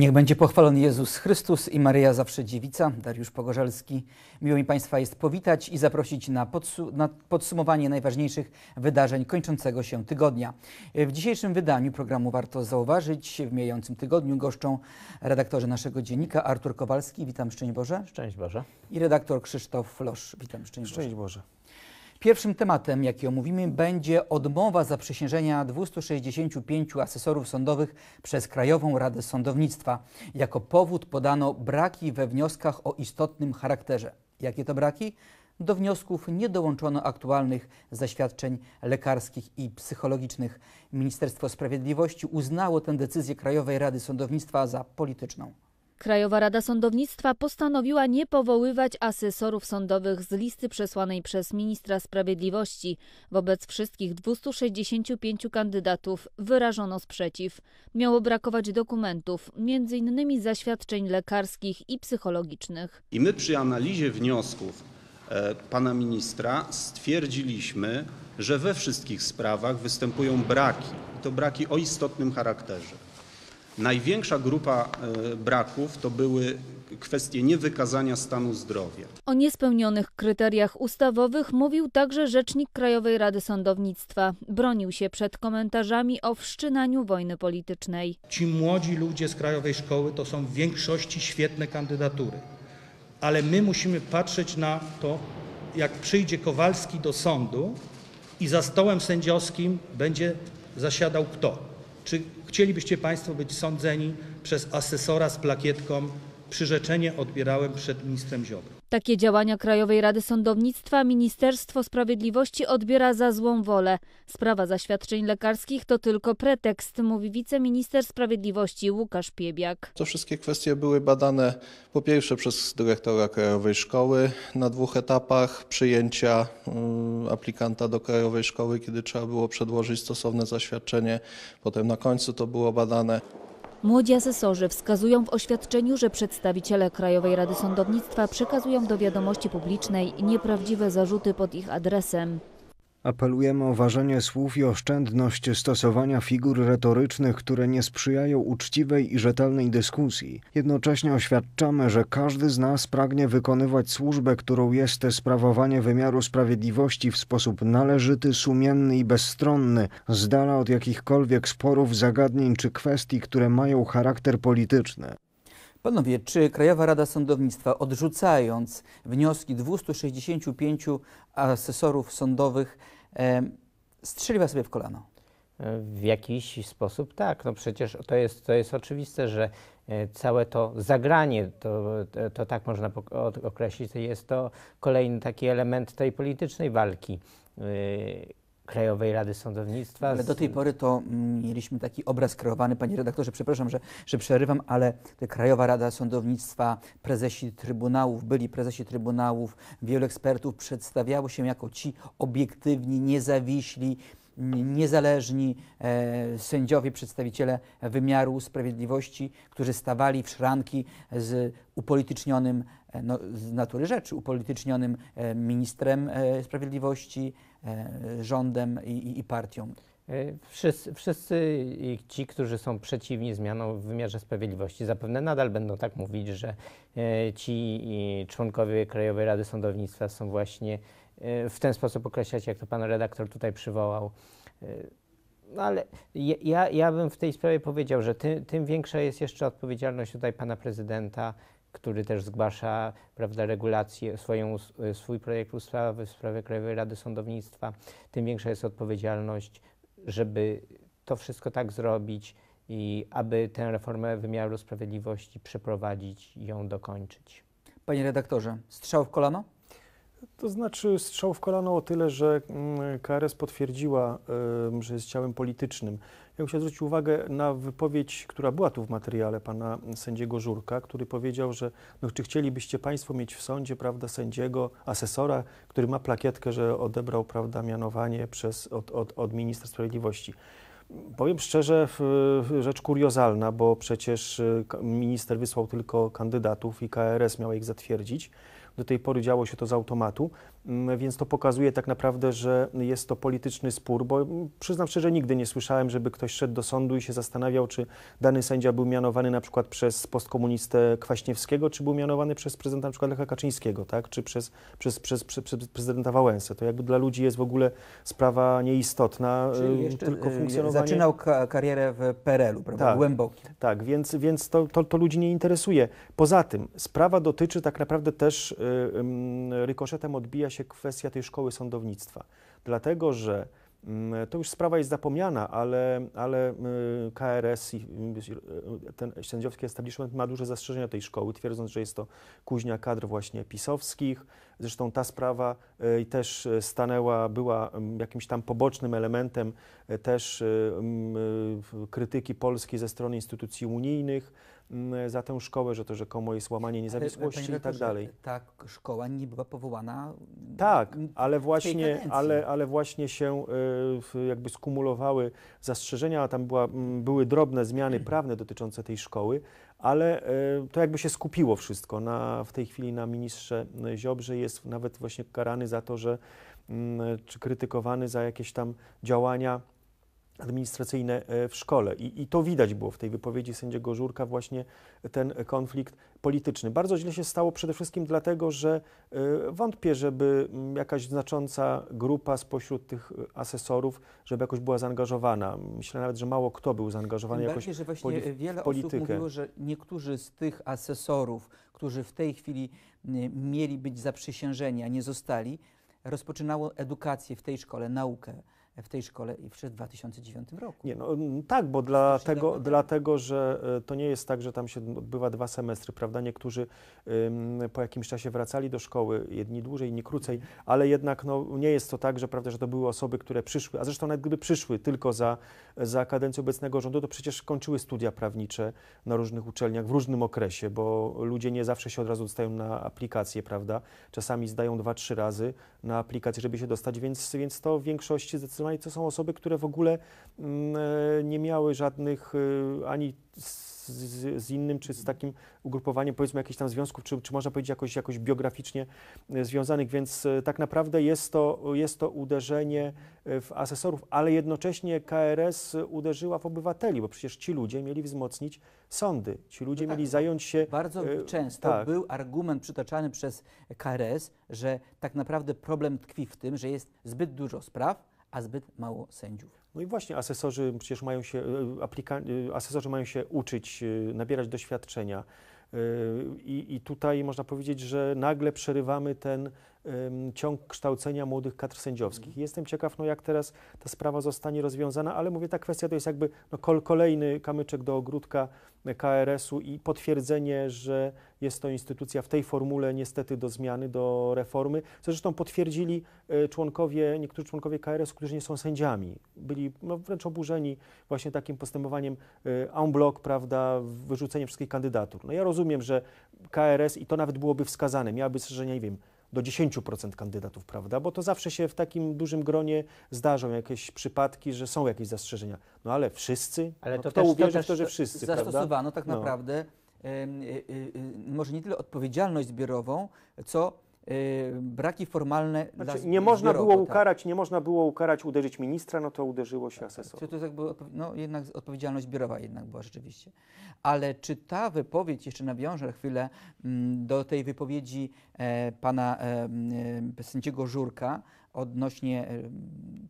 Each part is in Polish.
Niech będzie pochwalony Jezus Chrystus i Maryja Zawsze Dziewica, Dariusz Pogorzelski. Miło mi Państwa jest powitać i zaprosić na, podsu na, podsumowanie najważniejszych wydarzeń kończącego się tygodnia. W dzisiejszym wydaniu programu warto zauważyć, w mijającym tygodniu goszczą redaktorzy naszego dziennika Artur Kowalski, witam szczęść Boże. Szczęść Boże. I redaktor Krzysztof Losz, witam szczęść Boże. Szczęść Boże. Pierwszym tematem, jaki omówimy, będzie odmowa zaprzysiężenia 265 asesorów sądowych przez Krajową Radę Sądownictwa. Jako powód podano braki we wnioskach o istotnym charakterze. Jakie to braki? Do wniosków nie dołączono aktualnych zaświadczeń lekarskich i psychologicznych. Ministerstwo Sprawiedliwości uznało tę decyzję Krajowej Rady Sądownictwa za polityczną. Krajowa Rada Sądownictwa postanowiła nie powoływać asesorów sądowych z listy przesłanej przez ministra sprawiedliwości. Wobec wszystkich 265 kandydatów wyrażono sprzeciw. Miało brakować dokumentów, m.in. zaświadczeń lekarskich i psychologicznych. I my przy analizie wniosków e, pana ministra stwierdziliśmy, że we wszystkich sprawach występują braki. To braki o istotnym charakterze. Największa grupa e, braków to były kwestie niewykazania stanu zdrowia. O niespełnionych kryteriach ustawowych mówił także rzecznik Krajowej Rady Sądownictwa. Bronił się przed komentarzami o wszczynaniu wojny politycznej. Ci młodzi ludzie z Krajowej Szkoły to są w większości świetne kandydatury, ale my musimy patrzeć na to, jak przyjdzie Kowalski do sądu i za stołem sędziowskim będzie zasiadał kto. Czy Chcielibyście Państwo być sądzeni przez asesora z plakietką przyrzeczenie odbierałem przed ministrem Ziobro. Takie działania Krajowej Rady Sądownictwa Ministerstwo Sprawiedliwości odbiera za złą wolę. Sprawa zaświadczeń lekarskich to tylko pretekst, mówi wiceminister sprawiedliwości Łukasz Piebiak. To wszystkie kwestie były badane po pierwsze przez dyrektora Krajowej Szkoły na dwóch etapach przyjęcia mm, aplikanta do Krajowej Szkoły, kiedy trzeba było przedłożyć stosowne zaświadczenie. Potem na końcu to było badane. Młodzi asesorzy wskazują w oświadczeniu, że przedstawiciele Krajowej Rady Sądownictwa przekazują do wiadomości publicznej nieprawdziwe zarzuty pod ich adresem. Apelujemy o ważenie słów i oszczędność stosowania figur retorycznych, które nie sprzyjają uczciwej i rzetelnej dyskusji. Jednocześnie oświadczamy, że każdy z nas pragnie wykonywać służbę, którą jest sprawowanie wymiaru sprawiedliwości w sposób należyty, sumienny i bezstronny, z dala od jakichkolwiek sporów, zagadnień czy kwestii, które mają charakter polityczny. Panowie, czy Krajowa Rada Sądownictwa, odrzucając wnioski 265 asesorów sądowych, e, strzeliła sobie w kolano? E, w jakiś sposób tak. No przecież to jest, to jest oczywiste, że e, całe to zagranie, to, to, tak można określić, jest to kolejny taki element tej politycznej walki Krajowej Rady Sądownictwa. Ale do tej pory to mm, mieliśmy taki obraz kreowany, panie redaktorze, przepraszam, że, że przerywam, ale Krajowa Rada Sądownictwa, prezesi trybunałów, byli prezesi trybunałów, wielu ekspertów przedstawiało się jako ci obiektywni, niezawiśli, niezależni e, sędziowie, przedstawiciele wymiaru sprawiedliwości, którzy stawali w szranki z upolitycznionym, e, no, z natury rzeczy, upolitycznionym e, ministrem sprawiedliwości, rządem i, i, i partią. Wszyscy, wszyscy, ci, którzy są przeciwni zmianom w wymiarze sprawiedliwości, zapewne nadal będą tak mówić, że ci członkowie Krajowej Rady Sądownictwa są właśnie Y, w ten sposób określać, jak to pan redaktor tutaj przywołał. Y, no ale ja, ja bym w tej sprawie powiedział, że ty, tym większa jest jeszcze odpowiedzialność tutaj pana prezydenta, który też zgłasza prawda, regulację, swoją, y, swój projekt ustawy w sprawie Krajowej Rady Sądownictwa, tym większa jest odpowiedzialność, żeby to wszystko tak zrobić i aby tę reformę wymiaru sprawiedliwości przeprowadzić i ją dokończyć. Panie redaktorze, strzał w kolano? To znaczy strzał w kolano o tyle, że mm, KRS potwierdziła, że jest ciałem politycznym. Ja bym chciał zwrócić uwagę na wypowiedź, która była tu w materiale pana sędziego Żurka, który powiedział, że no, czy chcielibyście państwo mieć w sądzie prawda, sędziego, asesora, który ma plakietkę, że odebrał prawda, mianowanie przez, od, od, od ministra sprawiedliwości. Powiem szczerze, rzecz kuriozalna, bo przecież y, minister wysłał tylko kandydatów i KRS miał ich zatwierdzić. Do tej pory działo się to z automatu. Mm, więc to pokazuje tak naprawdę, że jest to polityczny spór, bo przyznam szczerze, nigdy nie słyszałem, żeby ktoś szedł do sądu i się zastanawiał, czy dany sędzia był mianowany na przykład przez postkomunistę Kwaśniewskiego, czy był mianowany przez prezydenta na przykład Lecha Kaczyńskiego, tak? czy przez, przez, przez, przez prezydenta Wałęsę. To jakby dla ludzi jest w ogóle sprawa nieistotna, tylko y, funkcjonowanie. Zaczynał ka karierę w PRL-u, prawda? Tak, Głęboki. Tak, więc, więc to, to, to, ludzi nie interesuje. Poza tym sprawa dotyczy tak naprawdę też yy, rykoszetem odbija się się kwestia tej szkoły sądownictwa, dlatego że mm, to już sprawa jest zapomniana, ale, ale y, KRS i y, y, ten sędziowski establishment ma duże zastrzeżenia tej szkoły, twierdząc, że jest to kuźnia kadr właśnie pisowskich. Zresztą ta sprawa też stanęła, była mm, jakimś tam pobocznym elementem też mm, krytyki Polski ze strony instytucji unijnych Mm, za tę szkołę, że to rzekomo jest łamanie e, niezawisłości i tak dalej. Ta szkoła nie była powołana. Mm, tak, ale właśnie, ale, ale właśnie się e, jakby skumulowały zastrzeżenia, a tam była, mm, były drobne zmiany prawne dotyczące tej szkoły, ale e, to jakby się skupiło wszystko. Na, w tej chwili na ministrze Ziobrze jest nawet właśnie karany za to, że czy krytykowany za jakieś tam działania administracyjne e, w szkole. I, I, to widać było w tej wypowiedzi sędziego Żurka, właśnie ten konflikt polityczny. Bardzo źle się stało przede wszystkim dlatego, że e, wątpię, żeby mm, jakaś znacząca grupa spośród tych e, asesorów, żeby jakoś była zaangażowana. Myślę nawet, że mało kto był zaangażowany jakoś że właśnie poli- wiele politykę. osób mówiło, że niektórzy z tych asesorów, którzy w tej chwili mieli być zaprzysiężeni, a nie zostali, rozpoczynało edukację w tej szkole, naukę w tej szkole i w 2009 roku. Nie, no, mm, tak, bo dlatego, dlatego, że e, to nie jest tak, że tam się odbywa dwa semestry, prawda? Niektórzy ym, po jakimś czasie wracali do szkoły, jedni dłużej, inni krócej, ale jednak no, nie jest to tak, że, prawda, że to były osoby, które przyszły, a zresztą nawet gdyby przyszły tylko za, za kadencję obecnego rządu, to przecież kończyły studia prawnicze na różnych uczelniach w różnym okresie, bo ludzie nie zawsze się od razu dostają na aplikację, prawda? Czasami zdają dwa, trzy razy na aplikację, żeby się dostać, więc, więc to w większości zdecydowanie co no to są osoby, które w ogóle mm, e, nie miały żadnych e, ani z, z, innym, czy z takim ugrupowaniem, powiedzmy, jakichś tam związków, czy, czy można powiedzieć jakoś, jakoś biograficznie e, związanych, więc tak naprawdę jest to, jest to uderzenie w asesorów, ale jednocześnie KRS uderzyła w obywateli, bo przecież ci ludzie mieli wzmocnić sądy, ci ludzie no tak, mieli zająć się... Bardzo e, często tak. był argument przytaczany przez KRS, że tak naprawdę problem tkwi w tym, że jest zbyt dużo spraw, a zbyt mało sędziów. No i właśnie asesorzy przecież mają się, e, aplika- e, asesorzy mają się uczyć, e, nabierać doświadczenia. I, I, tutaj można powiedzieć, że nagle przerywamy ten um, ciąg kształcenia młodych kadr sędziowskich. Mhm. Jestem ciekaw, no jak teraz ta sprawa zostanie rozwiązana, ale mówię, ta kwestia to jest jakby no, kolejny kamyczek do ogródka KRS-u i potwierdzenie, że jest to instytucja w tej formule niestety do zmiany, do reformy, co zresztą potwierdzili e, członkowie, niektórzy członkowie KRS, którzy nie są sędziami. Byli no, wręcz oburzeni właśnie takim postępowaniem e, en bloc, prawda, wyrzuceniem wszystkich kandydatur. No ja rozumiem, że KRS, i to nawet byłoby wskazane, miałaby że nie wiem, do 10% kandydatów, prawda? Bo to zawsze się w takim dużym gronie zdarzą jakieś przypadki, że są jakieś zastrzeżenia. No ale wszyscy? Ale no, to no, kto też, uwierzy to w to, że wszyscy, Zastosowano prawda? tak no. naprawdę Y, y, y, może nie tyle odpowiedzialność zbiorową, co braki formalne znaczy, dla Nie można było tak. ukarać, tak. nie można było ukarać, uderzyć ministra, no to uderzyło się tak, tak. To, jest jakby, no jednak odpowiedzialność zbiorowa jednak była rzeczywiście. Ale czy ta wypowiedź, jeszcze nawiążę chwilę mm, do tej wypowiedzi e, pana e, sędziego Żurka, odnośnie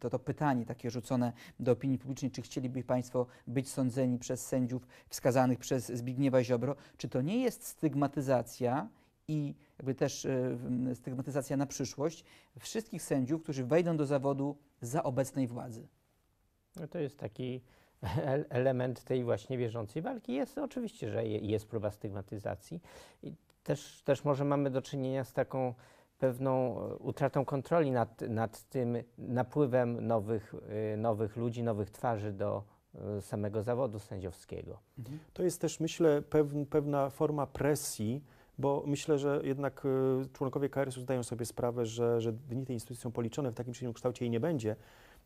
to, to pytanie takie rzucone do opinii publicznej, czy chcieliby Państwo być sądzeni przez sędziów wskazanych przez Zbigniewa Ziobro, czy to nie jest stygmatyzacja i jakby też e, stygmatyzacja na przyszłość wszystkich sędziów, którzy wejdą do zawodu za obecnej władzy? No to jest taki element tej właśnie bieżącej walki. Jest oczywiście, że jest próba stygmatyzacji. I też, też może mamy do czynienia z taką pewną e, utratą kontroli nad, nad tym napływem nowych, e, nowych ludzi, nowych twarzy do e, samego zawodu sędziowskiego. Mhm. To jest też, myślę, pewn, pewna forma presji, bo myślę, że jednak członkowie KRS-u zdają sobie sprawę, że, że dni tej instytucji są policzone, w takim czy innym kształcie jej nie będzie.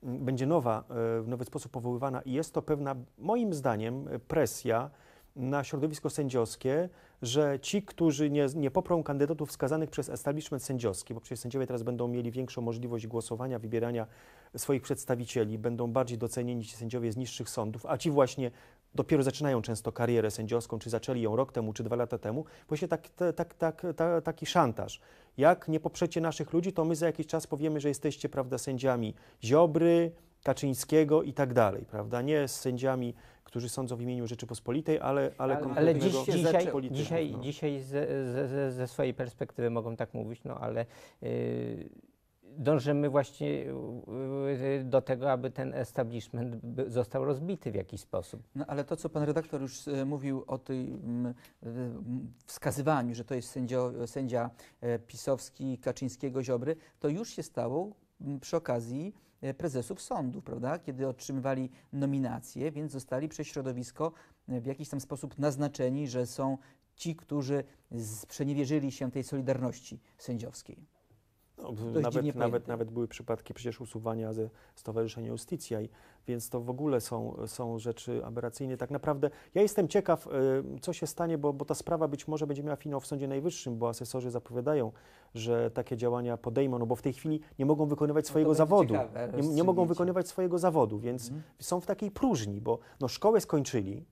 Będzie nowa, w nowy sposób powoływana i jest to pewna, moim zdaniem, presja, na środowisko sędziowskie, że ci, którzy nie, nie poprą kandydatów wskazanych przez establishment sędziowski, bo przecież sędziowie teraz będą mieli większą możliwość głosowania, wybierania swoich przedstawicieli, będą bardziej docenieni ci sędziowie z niższych sądów, a ci właśnie dopiero zaczynają często karierę sędziowską, czy zaczęli ją rok temu, czy dwa lata temu, właśnie tak, tak, tak, taki szantaż. Jak nie poprzecie naszych ludzi, to my za jakiś czas powiemy, że jesteście, prawda, sędziami Ziobry, Kaczyńskiego i tak dalej, prawda? Nie z sędziami, którzy sądzą w imieniu Rzeczypospolitej, ale ale, ale, ale dziś, dzisiaj, dzisiaj, no. dzisiaj ze, ze, ze, swojej perspektywy mogą tak mówić, no ale yy, dążymy właśnie yy, do tego, aby ten establishment został rozbity w jakiś sposób. No ale to, co pan redaktor już yy, mówił o tym mm, y, wskazywaniu, że to jest sędzio, sędzia y, Pisowski, Kaczyńskiego, Ziobry, to już się stało mm, przy okazji E, prezesów sądów, prawda, kiedy otrzymywali nominacje, więc zostali przez środowisko e, w jakiś tam sposób naznaczeni, że są ci, którzy sprzeniewierzyli się tej solidarności sędziowskiej. No, nawet, nawet, nawet były przypadki przecież usuwania ze Stowarzyszenia Justicja, więc to w ogóle są, są rzeczy aberracyjne. Tak naprawdę ja jestem ciekaw, y, co się stanie, bo, bo ta sprawa być może będzie miała finał w Sądzie Najwyższym, bo asesorzy zapowiadają, że takie działania podejmą, no bo w tej chwili nie mogą wykonywać no swojego no zawodu. Ciekawe, nie, nie mogą wykonywać swojego zawodu, więc mhm. są w takiej próżni, bo no, szkołę skończyli,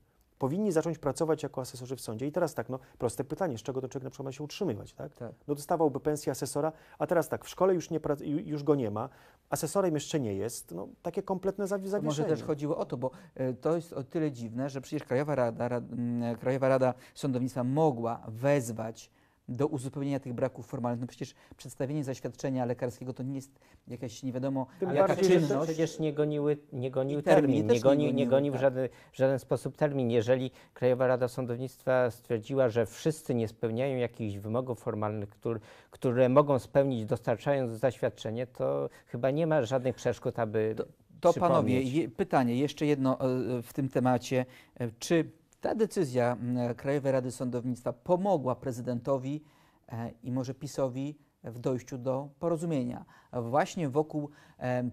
powinni zacząć pracować jako asesorzy w sądzie. I teraz tak, no proste pytanie, z czego to człowiek na przykład ma się utrzymywać, tak? tak. No dostawałby pensję asesora, a teraz tak, w szkole już, nie już go nie ma, asesorem jeszcze nie jest, no takie kompletne zawieszenie. Może też chodziło o to, bo e, to jest o tyle dziwne, że przecież Krajowa Rada, Rada e, Krajowa Rada Sądownictwa mogła wezwać do uzupełnienia tych braków formalnych. No przecież przedstawienie zaświadczenia lekarskiego to nie jest jakaś nie wiadomo Ale jaka bardziej, czynność. Przecież nie, goniły, nie gonił termin, termin. nie, goni, nie, nie gonił w, tak. żaden, w żaden sposób termin. Jeżeli Krajowa Rada Sądownictwa stwierdziła, że wszyscy nie spełniają jakichś wymogów formalnych, który, które mogą spełnić dostarczając zaświadczenie, to chyba nie ma żadnych przeszkód, aby. To, to panowie, je, pytanie jeszcze jedno e, e, w tym temacie. E, czy ta decyzja mm, e, Krajowej Rady Sądownictwa pomogła prezydentowi e, i może PiSowi w dojściu do porozumienia właśnie wokół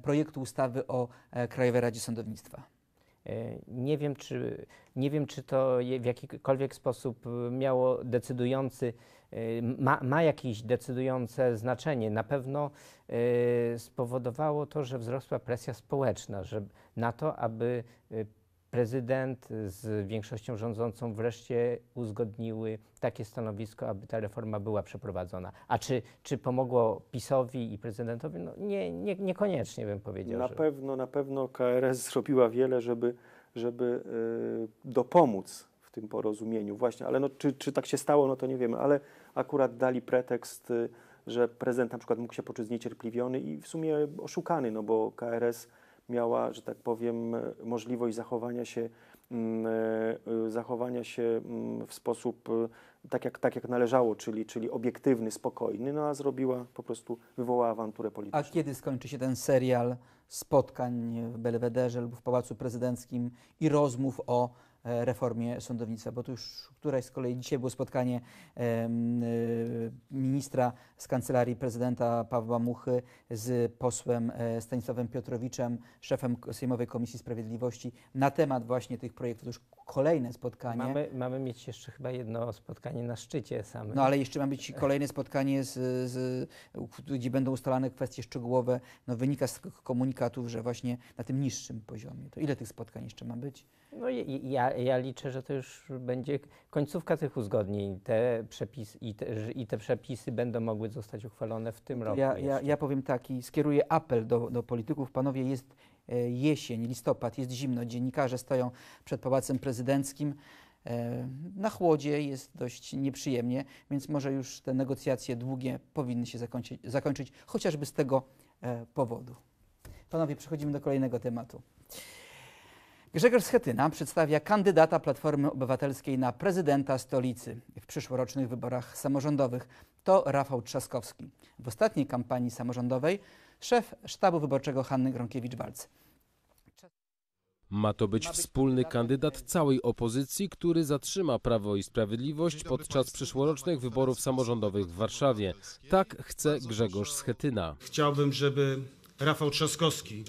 projektu ustawy o e, Krajowej Radzie Sądownictwa. Nie wiem, czy, nie wiem, czy to w jakikolwiek sposób miało decydujący, ma, ma jakieś decydujące znaczenie. Na pewno spowodowało to, że wzrosła presja społeczna że, na to, aby prezydent z większością rządzącą wreszcie uzgodniły takie stanowisko, aby ta reforma była przeprowadzona. A czy, czy pomogło PiSowi i prezydentowi? No nie, nie, niekoniecznie bym powiedział. Na że... pewno, na pewno KRS zrobiła wiele, żeby, żeby yy, dopomóc w tym porozumieniu właśnie, ale no, czy, czy tak się stało, no to nie wiemy, ale akurat dali pretekst, yy, że prezydent na przykład mógł się poczuć zniecierpliwiony i w sumie oszukany, no bo KRS miała, że tak powiem, możliwość zachowania się, mm, e, zachowania się mm, w sposób e, tak jak, tak jak należało, czyli, czyli obiektywny, spokojny, no a zrobiła, po prostu wywołała awanturę polityczną. A kiedy skończy się ten serial spotkań w Belwederze lub w Pałacu Prezydenckim i rozmów o E, reformie sądownictwa, bo tu już któraś z kolei dzisiaj było spotkanie e, ministra z kancelarii prezydenta Pawła Muchy z posłem e, Stanisławem Piotrowiczem, szefem Sejmowej Komisji Sprawiedliwości na temat właśnie tych projektów. To Już kolejne spotkanie. Mamy, mamy mieć jeszcze chyba jedno spotkanie na szczycie samym. No ale jeszcze ma być kolejne spotkanie, z, z, gdzie będą ustalane kwestie szczegółowe. No, wynika z komunikatów, że właśnie na tym niższym poziomie. To ile tych spotkań jeszcze ma być? No ja, ja liczę, że to już będzie końcówka tych uzgodnień te przepisy i, te, i te przepisy będą mogły zostać uchwalone w tym no roku. Ja, ja, ja powiem tak i skieruję apel do, do polityków. Panowie, jest e, jesień, listopad, jest zimno, dziennikarze stoją przed Pałacem Prezydenckim. E, na chłodzie jest dość nieprzyjemnie, więc może już te negocjacje długie powinny się zakończyć, zakończyć chociażby z tego e, powodu. Panowie, przechodzimy do kolejnego tematu. Grzegorz Schetyna przedstawia kandydata Platformy Obywatelskiej na prezydenta stolicy w przyszłorocznych wyborach samorządowych. To Rafał Trzaskowski. W ostatniej kampanii samorządowej szef sztabu wyborczego Hanny Gronkiewicz-Walc. Ma to być wspólny kandydat całej opozycji, który zatrzyma Prawo i Sprawiedliwość podczas przyszłorocznych wyborów samorządowych w Warszawie. Tak chce Grzegorz Schetyna. Chciałbym, żeby Rafał Trzaskowski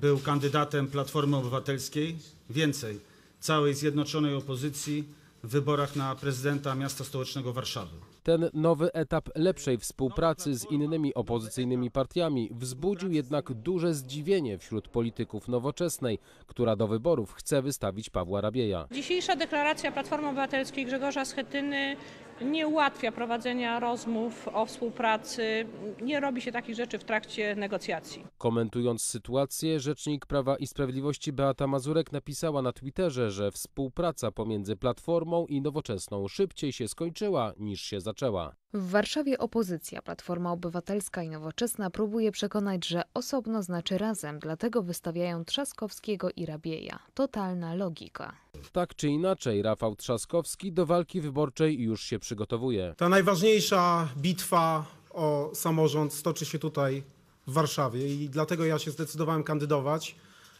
był kandydatem Platformy Obywatelskiej, więcej, całej zjednoczonej opozycji w wyborach na prezydenta miasta stołecznego Warszawy. Ten nowy etap lepszej współpracy z innymi opozycyjnymi partiami wzbudził jednak duże zdziwienie wśród polityków nowoczesnej, która do wyborów chce wystawić Pawła Rabieja. Dzisiejsza deklaracja Platformy Obywatelskiej Grzegorza Schetyny nie ułatwia prowadzenia rozmów o współpracy, nie robi się takich rzeczy w trakcie negocjacji. Komentując sytuację, rzecznik Prawa i Sprawiedliwości Beata Mazurek napisała na Twitterze, że współpraca pomiędzy Platformą i Nowoczesną szybciej się skończyła niż się zaczęła. W Warszawie opozycja Platforma Obywatelska i Nowoczesna próbuje przekonać, że osobno znaczy razem, dlatego wystawiają Trzaskowskiego i Rabieja. Totalna logika. Tak czy inaczej, Rafał Trzaskowski do walki wyborczej już się przygotowuje. Ta najważniejsza bitwa o samorząd stoczy się tutaj w Warszawie i dlatego ja się zdecydowałem kandydować,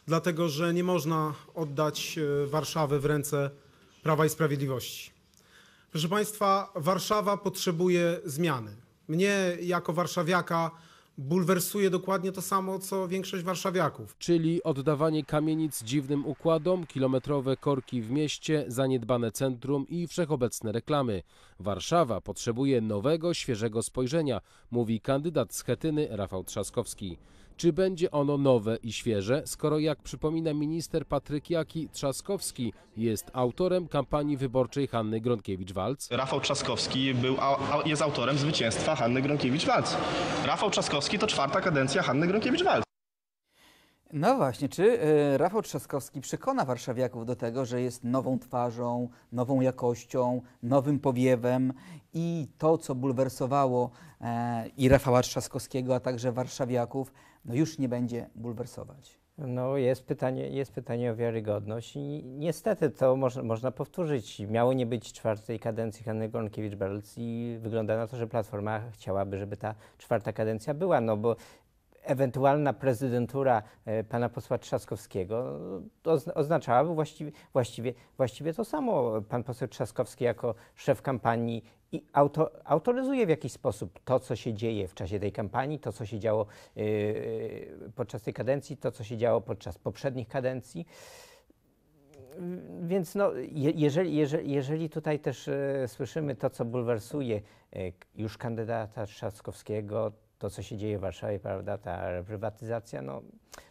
dlatego że nie można oddać e, Warszawy w ręce Prawa i Sprawiedliwości. Proszę Państwa, Warszawa potrzebuje zmiany. Mnie jako warszawiaka bulwersuje dokładnie to samo, co większość warszawiaków. Czyli oddawanie kamienic dziwnym układom, kilometrowe korki w mieście, zaniedbane centrum i wszechobecne reklamy. Warszawa potrzebuje nowego, świeżego spojrzenia, mówi kandydat z Chetyny Rafał Trzaskowski. Czy będzie ono nowe i świeże, skoro jak przypomina minister Patryk Jaki, Trzaskowski jest autorem kampanii wyborczej Hanny Gronkiewicz-Walc? Rafał Trzaskowski był, jest autorem zwycięstwa Hanny Gronkiewicz-Walc. Rafał Trzaskowski to czwarta kadencja Hanny Gronkiewicz-Walc. No właśnie, czy y, Rafał Trzaskowski przekona warszawiaków do tego, że jest nową twarzą, nową jakością, nowym powiewem i to, co bulwersowało e, i Rafała Trzaskowskiego, a także warszawiaków, no już nie będzie bulwersować. No jest pytanie, jest pytanie o wiarygodność i niestety to moż, można powtórzyć. Miało nie być czwartej kadencji Hanny Gronkiewicz-Belc i wygląda na to, że Platforma chciałaby, żeby ta czwarta kadencja była, no bo ewentualna prezydentura e, pana posła Trzaskowskiego no, ozn oznaczałaby właściwie, właściwie, właściwie to samo. Pan poseł Trzaskowski jako szef kampanii i auto, autoryzuje w jakiś sposób to, co się dzieje w czasie tej kampanii, to, co się działo yy, yy podczas tej kadencji, to, co się działo podczas poprzednich kadencji. Yy, więc no, je, jeżeli, jeżeli, jeżeli, tutaj też yy, słyszymy to, co bulwersuje już kandydata Trzaskowskiego, to, co się dzieje w Warszawie, prawda, ta prywatyzacja, no,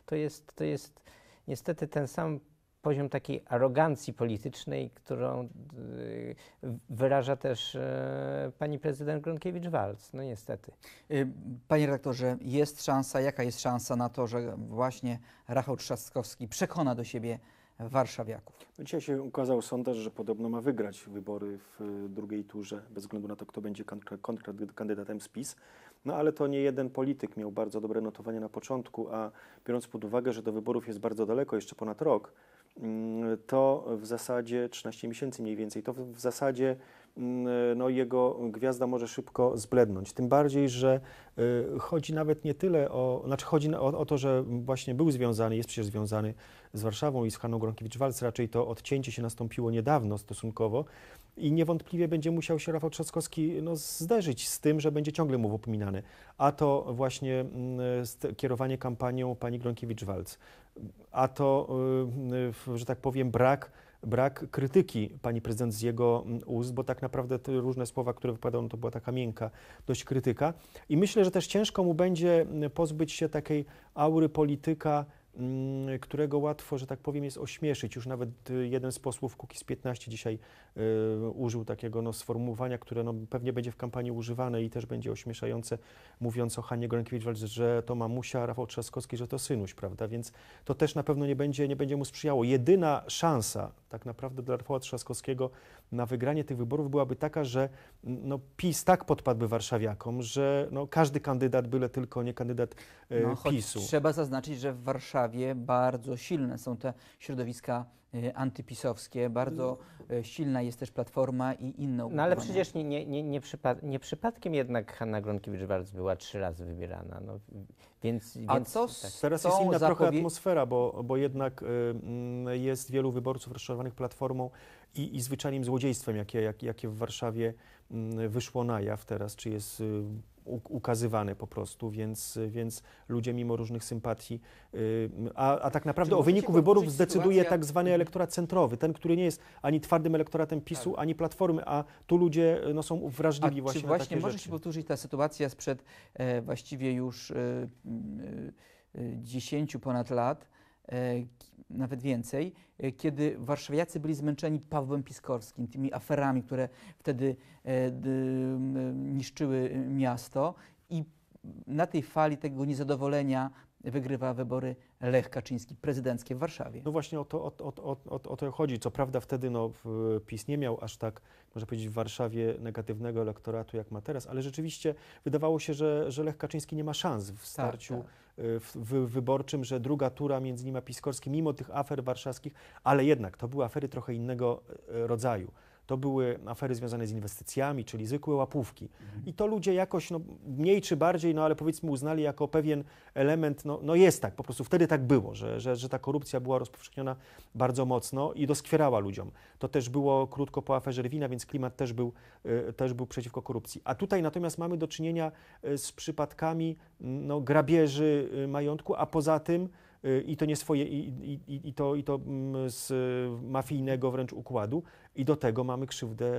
to, jest, to jest niestety ten sam poziom takiej arogancji politycznej, którą y, wyraża też e, pani prezydent Gronkiewicz-Walc, no niestety. Y, panie redaktorze, jest szansa, jaka jest szansa na to, że właśnie Rafał Trzaskowski przekona do siebie warszawiaków? Dzisiaj się ukazał sondaż, że podobno ma wygrać wybory w y, drugiej turze, bez względu na to, kto będzie kandydatem z PiS. No ale to nie jeden polityk miał bardzo dobre notowanie na początku, a biorąc pod uwagę, że do wyborów jest bardzo daleko, jeszcze ponad rok, Mm, to w zasadzie 13 miesięcy mniej więcej, to w zasadzie mm, no, jego gwiazda może szybko zblednąć. Tym bardziej, że y, chodzi nawet nie tyle o, znaczy chodzi o, o to, że właśnie był związany, jest przecież związany z Warszawą i z Haną Gronkiewicz-Walc, raczej to odcięcie się nastąpiło niedawno stosunkowo i niewątpliwie będzie musiał się Rafał Trzaskowski no, zderzyć z tym, że będzie ciągle mu upominany. A to właśnie mm, kierowanie kampanią pani Gronkiewicz-Walc, a to, y, y, że tak powiem, brak brak krytyki pani prezydent z jego mm, ust, bo tak naprawdę te różne słowa, które wypadały, no to była taka miękka dość krytyka. I myślę, że też ciężko mu będzie mm, pozbyć się takiej aury polityka Mm, którego łatwo, że tak powiem, jest ośmieszyć. Już nawet y, jeden z posłów z 15 dzisiaj y, użył takiego no, sformułowania, które no, pewnie będzie w kampanii używane i też będzie ośmieszające, mówiąc o Hanie Gronkiewicz, że to mamusia, Rafał Trzaskowski, że to synuś, prawda? Więc to też na pewno nie będzie, nie będzie mu sprzyjało. Jedyna szansa tak naprawdę dla Rafała Trzaskowskiego na wygranie tych wyborów byłaby taka, że no, PiS tak podpadłby warszawiakom, że no, każdy kandydat, byle tylko nie kandydat e, no, PiSu. Trzeba zaznaczyć, że w Warszawie bardzo silne są te środowiska e, antypisowskie, bardzo e, silna jest też Platforma i inne No ale przecież nie, nie, nie, nie, przypad nie przypadkiem jednak Hanna Gronkiewicz-Walc była trzy razy wybierana. No, więc, A więc, co tak. Teraz jest inna trochę atmosfera, bo, bo jednak y, y, jest wielu wyborców rozczarowanych Platformą, i, i zwyczajnym złodziejstwem, jakie, jak, jakie w Warszawie mm, wyszło na jaw teraz, czy jest y, ukazywane po prostu, więc, więc ludzie mimo różnych sympatii, y, a, a tak naprawdę o wyniku wyborów zdecyduje sytuacja... tak zwany mhm. elektorat centrowy, ten, który nie jest ani twardym elektoratem PiSu, tak. ani Platformy, a tu ludzie y, no, są wrażliwi a właśnie czy właśnie na takie może rzeczy. się powtórzyć ta sytuacja sprzed e, właściwie już e, e, 10 e, ponad lat, E, nawet więcej, e, kiedy warszawiacy byli zmęczeni Pawłem Piskorskim, tymi aferami, które wtedy e, niszczyły miasto i na tej fali tego niezadowolenia wygrywa wybory Lech Kaczyński, prezydenckie w Warszawie. No właśnie o to, o, o, o, o to chodzi. Co prawda wtedy no, PiS nie miał aż tak, można powiedzieć, w Warszawie negatywnego elektoratu, jak ma teraz, ale rzeczywiście wydawało się, że, że Lech Kaczyński nie ma szans w tak, starciu tak, tak. Y, w, wyborczym, że druga tura między nim a Piskorskim, mimo tych afer warszawskich, ale jednak to były afery trochę innego y, rodzaju to były afery związane z inwestycjami, czyli zwykłe łapówki. Mhm. I to ludzie jakoś, no, mniej czy bardziej, no ale powiedzmy uznali jako pewien element, no, no jest tak, po prostu wtedy tak było, że, że, że ta korupcja była rozpowszechniona bardzo mocno i doskwierała ludziom. To też było krótko po aferze Rwina, więc klimat też był, e, też był przeciwko korupcji. A tutaj natomiast mamy do czynienia e, z przypadkami no, grabieży e, majątku, a poza tym i to nie swoje, i, i, i to, i to mm, z mafijnego wręcz układu. I do tego mamy krzywdę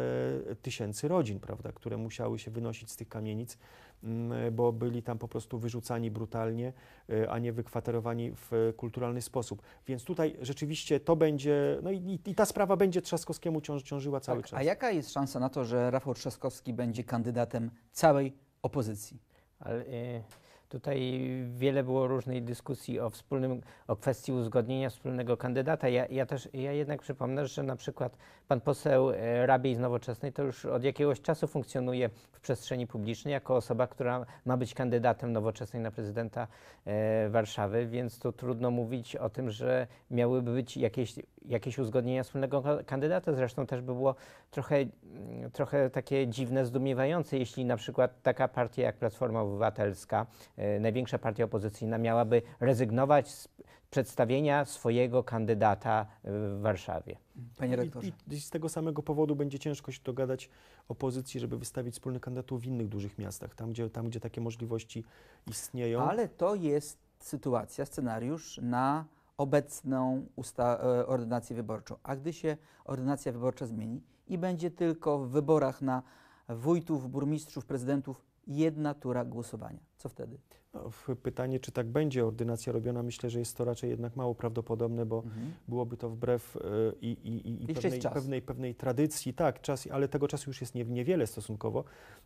tysięcy rodzin, prawda, które musiały się wynosić z tych kamienic, mm, bo byli tam po prostu wyrzucani brutalnie, e, a nie wykwaterowani w kulturalny sposób. Więc tutaj rzeczywiście to będzie, no i, i ta sprawa będzie Trzaskowskiemu ciąż, ciążyła cały tak, czas. A jaka jest szansa na to, że Rafał Trzaskowski będzie kandydatem całej opozycji? Ale, y Tutaj wiele było różnej dyskusji o wspólnym, o kwestii uzgodnienia wspólnego kandydata. Ja, ja też, ja jednak przypomnę, że na przykład pan poseł e, Rabiej z Nowoczesnej to już od jakiegoś czasu funkcjonuje w przestrzeni publicznej jako osoba, która ma być kandydatem Nowoczesnej na prezydenta e, Warszawy, więc tu trudno mówić o tym, że miałyby być jakieś jakieś uzgodnienia wspólnego kandydata. Zresztą też by było trochę, mm, trochę takie dziwne, zdumiewające, jeśli na przykład taka partia jak Platforma Obywatelska, e, największa partia opozycyjna, miałaby rezygnować z przedstawienia swojego kandydata e, w Warszawie. Panie rektorze. I, I, z tego samego powodu będzie ciężko się dogadać opozycji, żeby wystawić wspólny kandydatów w innych dużych miastach, tam gdzie, tam gdzie takie możliwości istnieją. Ale to jest sytuacja, scenariusz na obecną e, ordynację wyborczą. A gdy się ordynacja wyborcza zmieni i będzie tylko w wyborach na wójtów, burmistrzów, prezydentów jedna tura głosowania co wtedy? No, pytanie, czy tak będzie ordynacja robiona, myślę, że jest to raczej jednak mało prawdopodobne, bo mhm. byłoby to wbrew e, i, i, i, i pewnej, pewnej, pewnej, tradycji, tak, czas, ale tego czasu już jest nie, niewiele stosunkowo,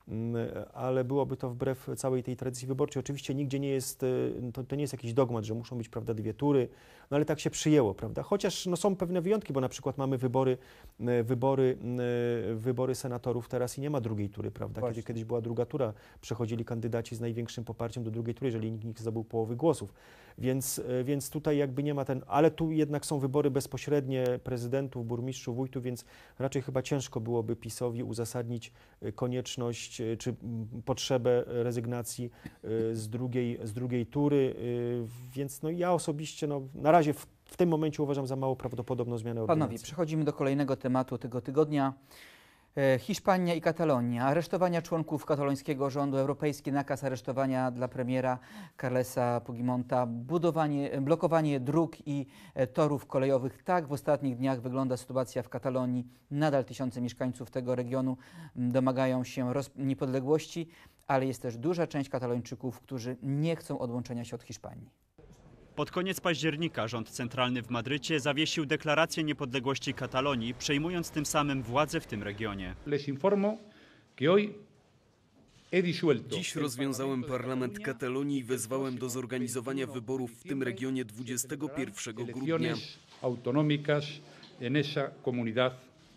mm, ale byłoby to wbrew całej tej tradycji wyborczej. Oczywiście nigdzie nie jest, e, to, to nie jest jakiś dogmat, że muszą być, prawda, dwie tury, no ale tak się przyjęło, prawda, chociaż no, są pewne wyjątki, bo na przykład mamy wybory, wybory, wybory senatorów teraz i nie ma drugiej tury, prawda, kiedy kiedyś była druga tura, przechodzili kandydaci z największym poparciem do drugiej tury, jeżeli nikt nie zdobył połowy głosów. Więc, e, więc tutaj jakby nie ma ten, ale tu jednak są wybory bezpośrednie prezydentów, burmistrzów, wójtów, więc raczej chyba ciężko byłoby PiSowi uzasadnić e, konieczność e, czy potrzebę rezygnacji z drugiej, z drugiej tury. Więc no ja osobiście no, na razie w, w tym momencie uważam za mało prawdopodobną zmianę Panowie, przechodzimy do kolejnego tematu tego tygodnia. E, Hiszpania i Katalonia. Aresztowania członków katalońskiego rządu, europejski nakaz aresztowania dla premiera Carlesa Pugimonta, budowanie, blokowanie dróg i e, torów kolejowych. Tak w ostatnich dniach wygląda sytuacja w Katalonii. Nadal tysiące mieszkańców tego regionu domagają się niepodległości, ale jest też duża część katalończyków, którzy nie chcą odłączenia się od Hiszpanii. Pod koniec października rząd centralny w Madrycie zawiesił deklarację niepodległości Katalonii, przejmując tym samym władzę w tym regionie. Dziś rozwiązałem parlament Katalonii i wezwałem do zorganizowania wyborów w tym regionie 21 grudnia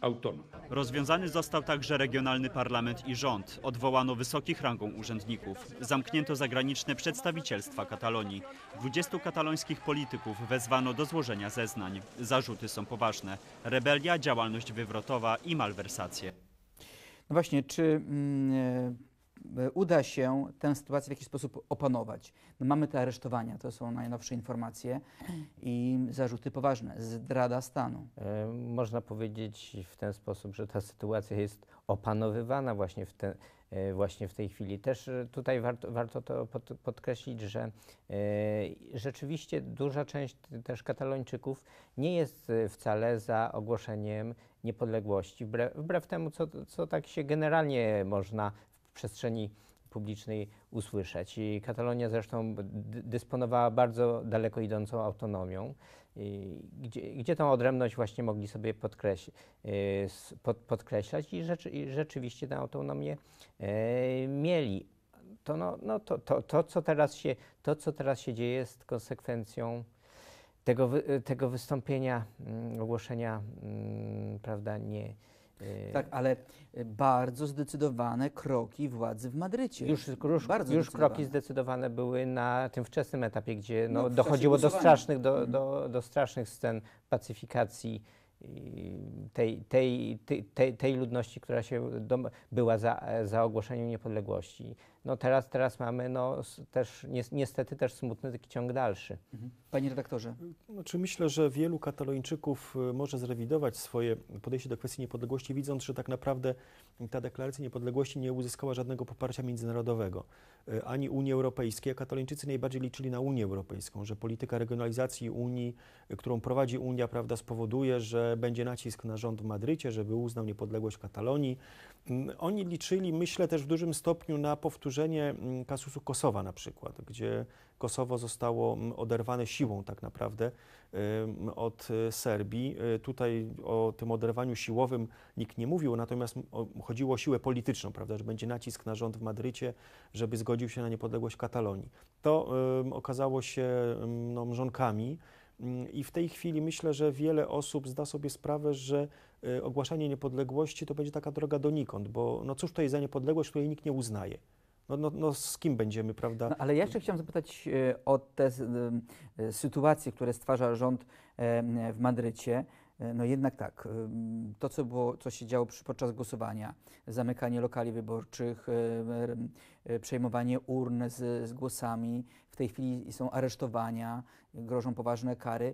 autonom. Rozwiązany został także regionalny parlament i rząd. Odwołano wysokich rangą urzędników. Zamknięto zagraniczne przedstawicielstwa Katalonii. 20 katalońskich polityków wezwano do złożenia zeznań. Zarzuty są poważne. Rebelia, działalność wywrotowa i malwersacje. No właśnie, czy... Mm, e, E, uda się tę sytuację w jakiś sposób opanować. No mamy te aresztowania, to są najnowsze informacje i zarzuty poważne, zdrada stanu. E, można powiedzieć w ten sposób, że ta sytuacja jest opanowywana właśnie w, te, e, właśnie w tej chwili. Też tutaj warto, warto to pod, podkreślić, że rzeczywiście duża część też katalończyków nie jest wcale za ogłoszeniem niepodległości, wbrew, wbrew temu, co, co tak się generalnie można przestrzeni publicznej usłyszeć. I Katalonia zresztą dysponowała bardzo daleko idącą autonomią, gdzie, gdzie tą odrębność właśnie mogli sobie podkreś y, pod, podkreślać i, rzeczy, i, rzeczywiście tę autonomię e, mieli. To, no, no to, to, to, co teraz się, to, co teraz się dzieje, jest konsekwencją tego, wy, tego wystąpienia, mm, ogłoszenia, mm, prawda, nie, E, tak, ale e, bardzo zdecydowane kroki władzy w Madrycie. Już, już, bardzo już zdecydowane. kroki zdecydowane były na tym wczesnym etapie, gdzie no, no, dochodziło do strasznych, do, do, mhm. do strasznych scen pacyfikacji tej, tej, tej, tej ludności, która się była za, za ogłoszeniem niepodległości. No teraz, teraz mamy no, też, niestety też smutny taki ciąg dalszy. Mhm. Panie redaktorze. Znaczy myślę, że wielu katalończyków y, może zrewidować swoje podejście do kwestii niepodległości, widząc, że tak naprawdę ta deklaracja niepodległości nie uzyskała żadnego poparcia międzynarodowego. E, ani Unii Europejskiej, a katalończycy najbardziej liczyli na Unię Europejską, że polityka regionalizacji Unii, e, którą prowadzi Unia, prawda, spowoduje, że będzie nacisk na rząd w Madrycie, żeby uznał niepodległość Katalonii, oni liczyli, myślę, też w dużym stopniu na powtórzenie mm, kasusu Kosowa na przykład, gdzie Kosowo zostało oderwane siłą tak naprawdę od y, Serbii. Y, tutaj o tym oderwaniu siłowym nikt nie mówił, natomiast chodziło o siłę polityczną, prawda, że będzie nacisk na rząd w Madrycie, żeby zgodził się na niepodległość Katalonii. To okazało się no, mrzonkami. Mm, I w tej chwili myślę, że wiele osób zda sobie sprawę, że y, ogłaszanie niepodległości to będzie taka droga donikąd, bo no cóż to jest za niepodległość, której nikt nie uznaje. No, no, no, z kim będziemy, prawda? No, ale ja jeszcze chciałem zapytać y, o te y, sytuacje, które stwarza rząd w Madrycie. E, no jednak tak, to co, było, co się działo przy, podczas głosowania, zamykanie lokali wyborczych, e, e, przejmowanie urn z, z głosami, w tej chwili są aresztowania, grożą poważne kary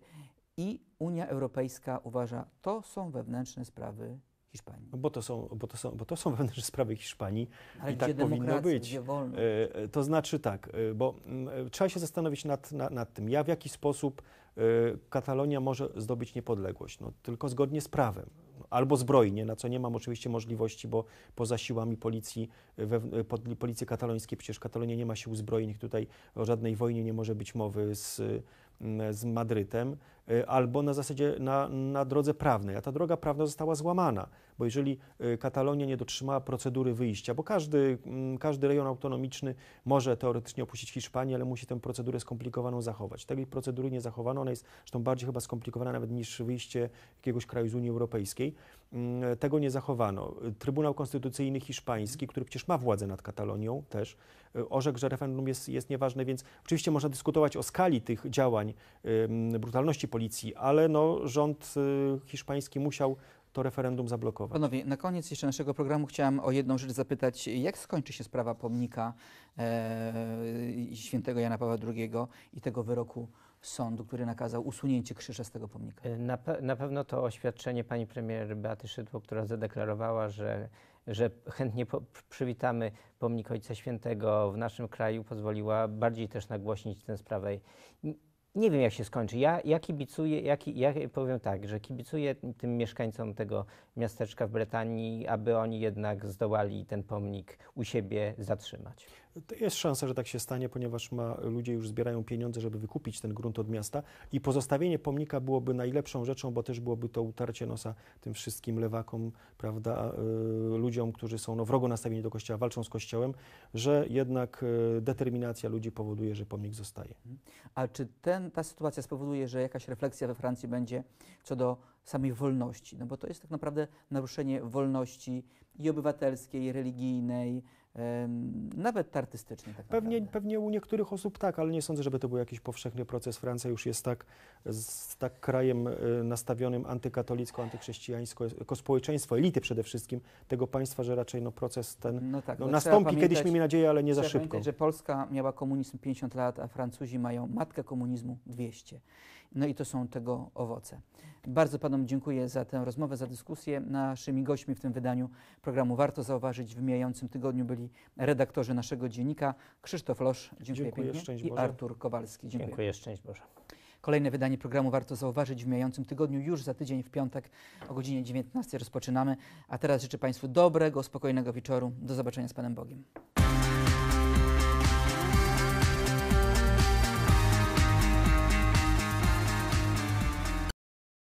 i Unia Europejska uważa, to są wewnętrzne sprawy Hiszpanii. No bo to są, bo to są, bo to są wewnętrzne sprawy Hiszpanii Ale i tak powinno być. E, e, to znaczy tak, e, bo mm, trzeba się zastanowić nad, nad, nad tym, ja w jaki sposób Katalonia może zdobyć niepodległość. No, tylko zgodnie z prawem. No, albo zbrojnie, na co nie mam oczywiście możliwości, bo poza siłami policji, pod, policji katalońskiej, przecież Katalonia nie ma sił zbrojnych, tutaj o żadnej wojnie nie może być mowy z, mm, z Madrytem. Y, albo na zasadzie na, na drodze prawnej, a ta droga prawna została złamana, bo jeżeli y, Katalonia nie dotrzymała procedury wyjścia, bo każdy, mm, każdy rejon autonomiczny może teoretycznie opuścić Hiszpanię, ale musi tę procedurę skomplikowaną zachować. Tej procedury nie zachowano, ona jest zresztą bardziej chyba skomplikowana nawet niż wyjście jakiegoś kraju z Unii Europejskiej. Mm, tego nie zachowano. Trybunał Konstytucyjny Hiszpański, który przecież ma władzę nad Katalonią też, y, orzekł, że referendum jest, jest nieważne, więc oczywiście można dyskutować o skali tych działań, brutalności politycznej, policji, ale no, rząd y, hiszpański musiał to referendum zablokować. Panowie, na koniec jeszcze naszego programu chciałem o jedną rzecz zapytać. Jak skończy się sprawa pomnika e, świętego Jana Pawła II i tego wyroku sądu, który nakazał usunięcie krzyża z tego pomnika? E, na, pe na pewno to oświadczenie pani premier Beaty Szydło, która zadeklarowała, że, że chętnie przywitamy pomnik Ojca Świętego w naszym kraju, pozwoliła bardziej też nagłośnić tę sprawę nie wiem, jak się skończy. Ja, ja kibicuję, ja, ja powiem tak, że kibicuję tym mieszkańcom tego miasteczka w Brytanii, aby oni jednak zdołali ten pomnik u siebie zatrzymać. Jest szansa, że tak się stanie, ponieważ ma, ludzie już zbierają pieniądze, żeby wykupić ten grunt od miasta i pozostawienie pomnika byłoby najlepszą rzeczą, bo też byłoby to utarcie nosa tym wszystkim lewakom, prawda, y, ludziom, którzy są no, wrogo nastawieni do kościoła, walczą z kościołem, że jednak y, determinacja ludzi powoduje, że pomnik zostaje. Mhm. A czy ten, ta sytuacja spowoduje, że jakaś refleksja we Francji będzie co do samej wolności? No bo to jest tak naprawdę naruszenie wolności i obywatelskiej, i religijnej, nawet artystyczny. Tak pewnie, pewnie u niektórych osób tak, ale nie sądzę, żeby to był jakiś powszechny proces. Francja już jest tak, z, tak krajem y, nastawionym antykatolicko, antychrześcijańsko, jako społeczeństwo, elity przede wszystkim tego państwa, że raczej no, proces ten no tak, no, no nastąpi kiedyś, miejmy nadzieję, ale nie za szybko. że Polska miała komunizm 50 lat, a Francuzi mają matkę komunizmu 200. No i to są tego owoce. Bardzo Panom dziękuję za tę rozmowę, za dyskusję. Naszymi gośćmi w tym wydaniu programu warto zauważyć w mijającym tygodniu byli redaktorzy naszego dziennika Krzysztof Losz, dziękuję, dziękuję pięknie, i Artur Kowalski. Dziękuję. dziękuję, szczęść Boże. Kolejne wydanie programu warto zauważyć w mijającym tygodniu, już za tydzień w piątek o godzinie 19 rozpoczynamy. A teraz życzę Państwu dobrego, spokojnego wieczoru. Do zobaczenia z Panem Bogiem.